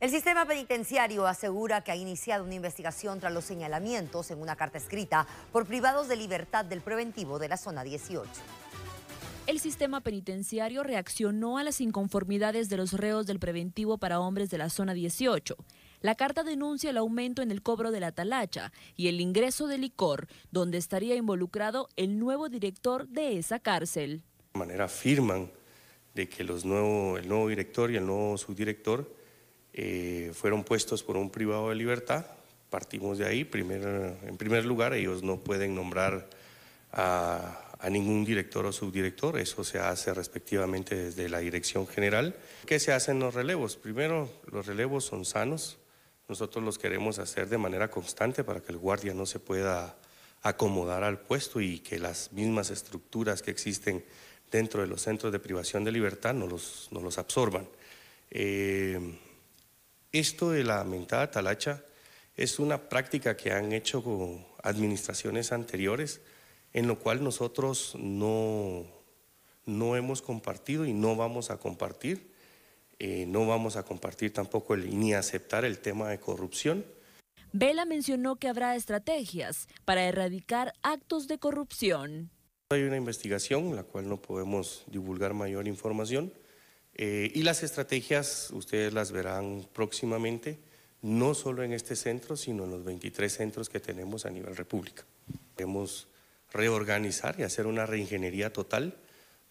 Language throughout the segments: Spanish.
El sistema penitenciario asegura que ha iniciado una investigación tras los señalamientos en una carta escrita por privados de libertad del preventivo de la zona 18. El sistema penitenciario reaccionó a las inconformidades de los reos del preventivo para hombres de la zona 18. La carta denuncia el aumento en el cobro de la talacha y el ingreso de licor, donde estaría involucrado el nuevo director de esa cárcel. De manera afirman de que el nuevo director y el nuevo subdirector eh, fueron puestos por un privado de libertad. Partimos de ahí. primero en primer lugar, ellos no pueden nombrar a, ningún director o subdirector. Eso se hace respectivamente desde la dirección general. ¿Qué se hacen los relevos? Primero, los relevos son sanos. Nosotros los queremos hacer de manera constante para que el guardia no se pueda acomodar al puesto y que las mismas estructuras que existen dentro de los centros de privación de libertad no los, no los absorban. Eh, esto de la mentada talacha es una práctica que han hecho con administraciones anteriores, en lo cual nosotros no, no hemos compartido y no vamos a compartir. Eh, no vamos a compartir tampoco ni aceptar el tema de corrupción. Vela mencionó que habrá estrategias para erradicar actos de corrupción. Hay una investigación, la cual no podemos divulgar mayor información, eh, y las estrategias, ustedes las verán próximamente, no solo en este centro, sino en los 23 centros que tenemos a nivel república. Queremos reorganizar y hacer una reingeniería total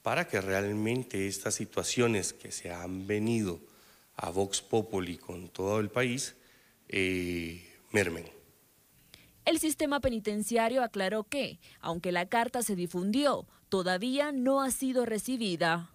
para que realmente estas situaciones que se han venido a Vox Populi con todo el país eh, mermen. El sistema penitenciario aclaró que, aunque la carta se difundió, todavía no ha sido recibida.